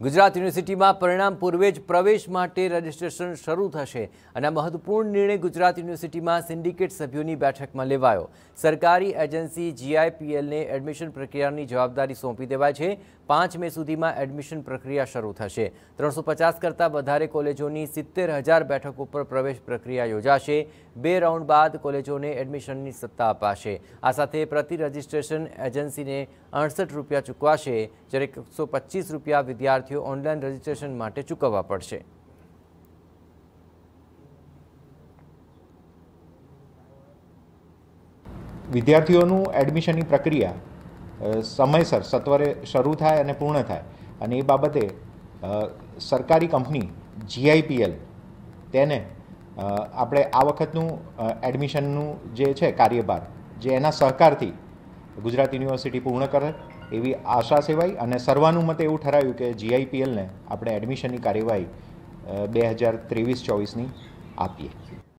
ગુજરાત યુનિવર્સિટીમાં પરિણામ પૂર્વે જ પ્રવેશ માટે રજિસ્ટ્રેશન શરૂ થશે અને મહત્વપૂર્ણ નિર્ણય ગુજરાત યુનિવર્સિટીમાં સિન્ડિકેટ સભ્યોની બેઠકમાં લેવાયો સરકારી એજન્સી જીઆઈપીએલને એડમિશન પ્રક્રિયાની જવાબદારી સોંપી દેવાય છે પાંચ મે સુધીમાં એડમિશન પ્રક્રિયા શરૂ થશે ત્રણસો પચાસ કરતાં વધારે કોલેજોની સિત્તેર હજાર બેઠક ઉપર પ્રવેશ પ્રક્રિયા યોજાશે બે રાઉન્ડ બાદ કોલેજોને એડમિશનની સત્તા અપાશે આ સાથે પ્રતિ રજિસ્ટ્રેશન એજન્સીને અડસઠ રૂપિયા ચૂકવાશે જ્યારે એકસો રૂપિયા વિદ્યાર્થી વિદ્યાર્થીઓ ઓનલાઈન રજિસ્ટ્રેશન માટે ચૂકવવા પડશે વિદ્યાર્થીઓનું એડમિશનની પ્રક્રિયા સમયસર સત્વરે શરૂ થાય અને પૂર્ણ થાય અને એ બાબતે સરકારી કંપની જીઆઈપીએલ તેને આપણે આ વખતનું એડમિશનનું જે છે કાર્યભાર જે એના સહકારથી ગુજરાત યુનિવર્સિટી પૂર્ણ કરે એવી આશા સેવાઈ અને સર્વાનુમતે એવું ઠરાયું કે જીઆઈપીએલને આપણે એડમિશનની કાર્યવાહી બે હજાર ત્રેવીસ ચોવીસની આપીએ